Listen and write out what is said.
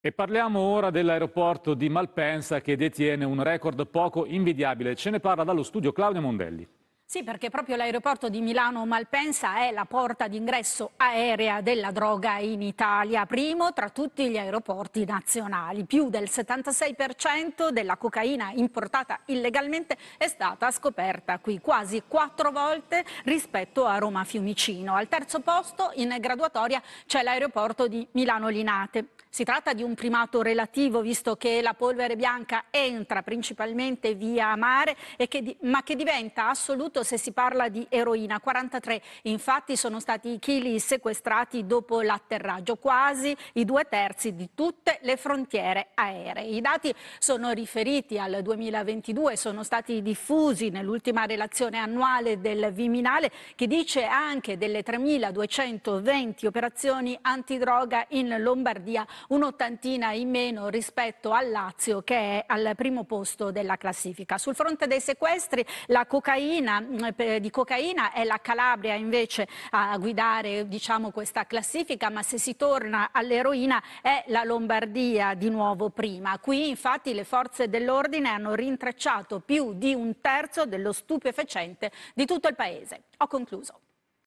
E parliamo ora dell'aeroporto di Malpensa che detiene un record poco invidiabile. Ce ne parla dallo studio Claudio Mondelli. Sì, perché proprio l'aeroporto di Milano Malpensa è la porta d'ingresso aerea della droga in Italia, primo tra tutti gli aeroporti nazionali. Più del 76% della cocaina importata illegalmente è stata scoperta qui, quasi quattro volte rispetto a Roma Fiumicino. Al terzo posto in graduatoria c'è l'aeroporto di Milano Linate. Si tratta di un primato relativo visto che la polvere bianca entra principalmente via mare che, ma che diventa assolutamente soprattutto se si parla di eroina. 43 infatti sono stati i chili sequestrati dopo l'atterraggio, quasi i due terzi di tutte le frontiere aeree. I dati sono riferiti al 2022, sono stati diffusi nell'ultima relazione annuale del Viminale che dice anche delle 3.220 operazioni antidroga in Lombardia, un'ottantina in meno rispetto al Lazio che è al primo posto della classifica. Sul fronte dei sequestri la cocaina Mm, eh, di cocaina, è la Calabria invece a guidare diciamo, questa classifica, ma se si torna all'eroina è la Lombardia di nuovo prima. Qui infatti le forze dell'ordine hanno rintracciato più di un terzo dello stupefacente di tutto il paese. Ho concluso.